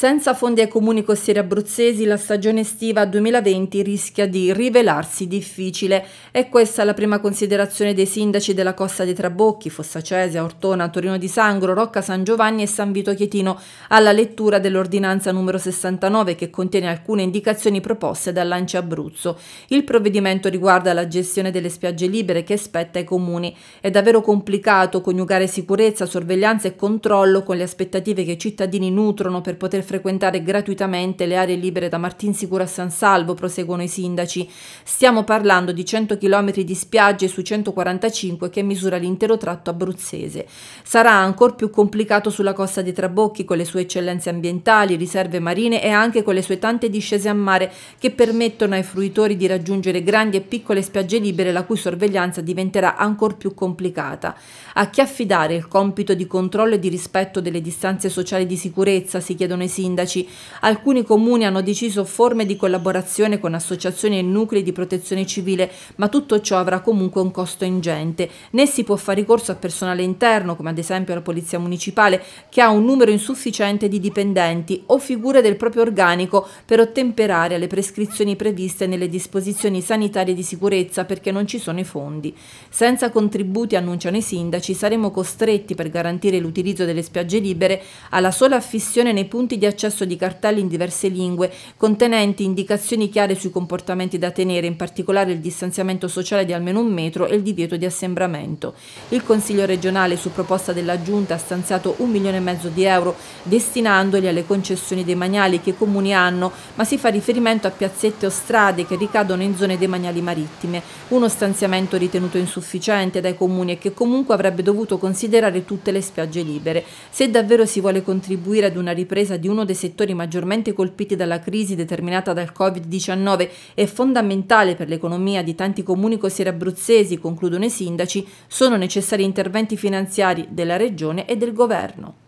Senza fondi ai comuni costieri abruzzesi la stagione estiva 2020 rischia di rivelarsi difficile e questa è la prima considerazione dei sindaci della Costa dei Trabocchi, Fossacese, Ortona, Torino di Sangro, Rocca San Giovanni e San Vito Chietino alla lettura dell'ordinanza numero 69 che contiene alcune indicazioni proposte dall'Anci Abruzzo. Il provvedimento riguarda la gestione delle spiagge libere che spetta ai comuni. È davvero complicato coniugare sicurezza, sorveglianza e controllo con le aspettative che i cittadini nutrono per poter frequentare gratuitamente le aree libere da Martinsicuro a San Salvo, proseguono i sindaci. Stiamo parlando di 100 km di spiagge su 145 che misura l'intero tratto abruzzese. Sarà ancora più complicato sulla costa di Trabocchi con le sue eccellenze ambientali, riserve marine e anche con le sue tante discese a mare che permettono ai fruitori di raggiungere grandi e piccole spiagge libere la cui sorveglianza diventerà ancora più complicata. A chi affidare il compito di controllo e di rispetto delle distanze sociali di sicurezza, si chiedono i sindaci sindaci, alcuni comuni hanno deciso forme di collaborazione con associazioni e nuclei di protezione civile, ma tutto ciò avrà comunque un costo ingente. Né si può fare ricorso a personale interno, come ad esempio la Polizia Municipale, che ha un numero insufficiente di dipendenti o figure del proprio organico per ottemperare alle prescrizioni previste nelle disposizioni sanitarie di sicurezza perché non ci sono i fondi. Senza contributi, annunciano i sindaci, saremo costretti per garantire l'utilizzo delle spiagge libere alla sola affissione nei punti di accesso di cartelli in diverse lingue contenenti indicazioni chiare sui comportamenti da tenere, in particolare il distanziamento sociale di almeno un metro e il divieto di assembramento. Il Consiglio regionale, su proposta della Giunta, ha stanziato un milione e mezzo di euro destinandoli alle concessioni demaniali che i comuni hanno, ma si fa riferimento a piazzette o strade che ricadono in zone demaniali marittime, uno stanziamento ritenuto insufficiente dai comuni e che comunque avrebbe dovuto considerare tutte le spiagge libere. Se davvero si vuole contribuire ad una ripresa di uno uno dei settori maggiormente colpiti dalla crisi determinata dal Covid-19 e fondamentale per l'economia di tanti comuni costieri abruzzesi, concludono i sindaci, sono necessari interventi finanziari della Regione e del Governo.